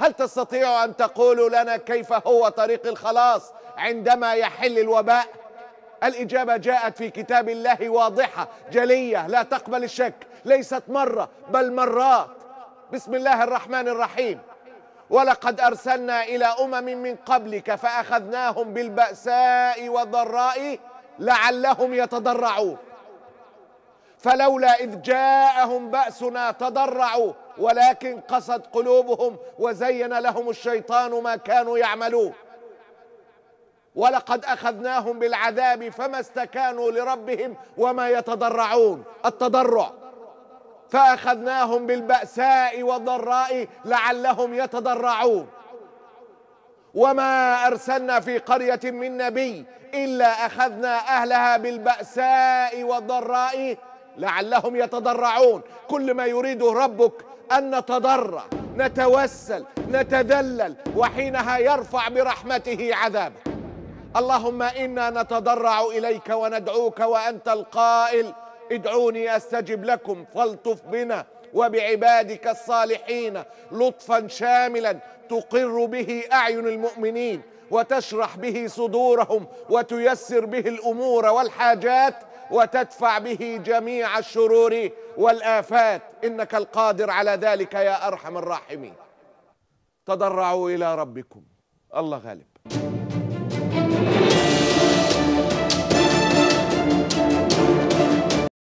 هل تستطيع أن تقول لنا كيف هو طريق الخلاص عندما يحل الوباء الإجابة جاءت في كتاب الله واضحة جلية لا تقبل الشك ليست مرة بل مرات بسم الله الرحمن الرحيم ولقد أرسلنا إلى أمم من قبلك فأخذناهم بالبأساء والضراء لعلهم يتضرعون فلولا إذ جاءهم بأسنا تضرعوا ولكن قصد قلوبهم وزين لهم الشيطان ما كانوا يعملون ولقد أخذناهم بالعذاب فما استكانوا لربهم وما يتضرعون التضرع فأخذناهم بالبأساء والضراء لعلهم يتضرعون وما أرسلنا في قرية من نبي إلا أخذنا أهلها بالبأساء والضراء لعلهم يتضرعون كل ما يريده ربك أن نتضرع نتوسل نتذلل وحينها يرفع برحمته عذابه اللهم إنا نتضرع إليك وندعوك وأنت القائل ادعوني أستجب لكم فالطف بنا وبعبادك الصالحين لطفا شاملا تقر به أعين المؤمنين وتشرح به صدورهم وتيسر به الأمور والحاجات وتدفع به جميع الشرور والآفات إنك القادر على ذلك يا أرحم الراحمين تضرعوا إلى ربكم الله غالب